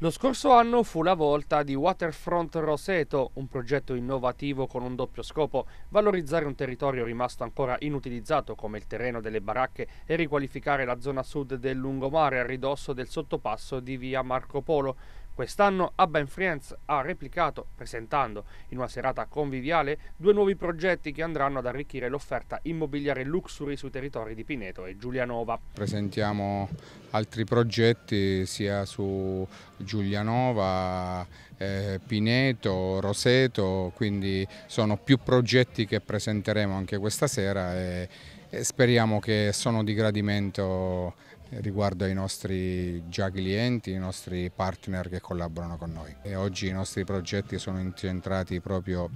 Lo scorso anno fu la volta di Waterfront Roseto, un progetto innovativo con un doppio scopo, valorizzare un territorio rimasto ancora inutilizzato come il terreno delle baracche e riqualificare la zona sud del lungomare a ridosso del sottopasso di via Marco Polo. Quest'anno Abba Friends ha replicato, presentando in una serata conviviale, due nuovi progetti che andranno ad arricchire l'offerta immobiliare luxury sui territori di Pineto e Giulianova. Presentiamo altri progetti sia su Giulianova, eh, Pineto, Roseto, quindi sono più progetti che presenteremo anche questa sera. E, e speriamo che sono di gradimento eh, riguardo ai nostri già clienti, i nostri partner che collaborano con noi. E oggi i nostri progetti sono incentrati proprio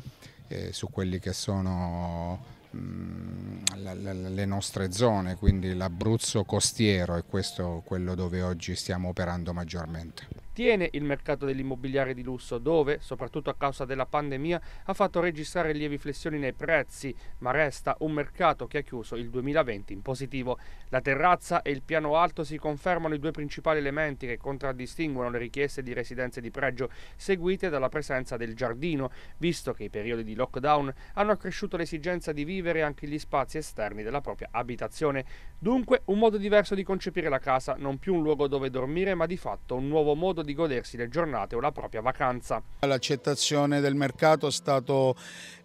eh, su quelli che sono mm, le nostre zone, quindi l'Abruzzo costiero è questo quello dove oggi stiamo operando maggiormente sostiene il mercato dell'immobiliare di lusso, dove, soprattutto a causa della pandemia, ha fatto registrare lievi flessioni nei prezzi, ma resta un mercato che ha chiuso il 2020 in positivo. La terrazza e il piano alto si confermano i due principali elementi che contraddistinguono le richieste di residenze di pregio, seguite dalla presenza del giardino, visto che i periodi di lockdown hanno accresciuto l'esigenza di vivere anche gli spazi esterni della propria abitazione. Dunque, un modo diverso di concepire la casa, non più un luogo dove dormire, ma di fatto un nuovo modo di di godersi le giornate o la propria vacanza. L'accettazione del mercato è stato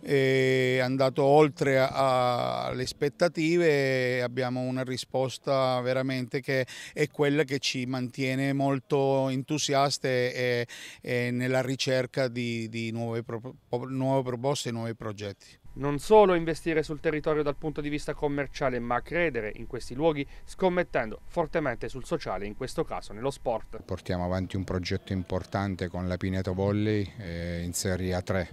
eh, andato oltre alle aspettative e abbiamo una risposta veramente che è quella che ci mantiene molto entusiaste e, e nella ricerca di, di nuove, pro, nuove proposte e nuovi progetti. Non solo investire sul territorio dal punto di vista commerciale, ma credere in questi luoghi scommettendo fortemente sul sociale, in questo caso nello sport. Portiamo avanti un progetto importante con la Pineto Volley eh, in Serie A3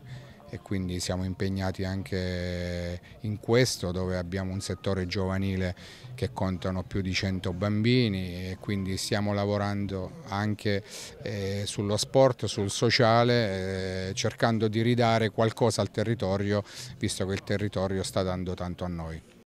e quindi siamo impegnati anche in questo dove abbiamo un settore giovanile che contano più di 100 bambini e quindi stiamo lavorando anche eh, sullo sport, sul sociale, eh, cercando di ridare qualcosa al territorio visto che il territorio sta dando tanto a noi.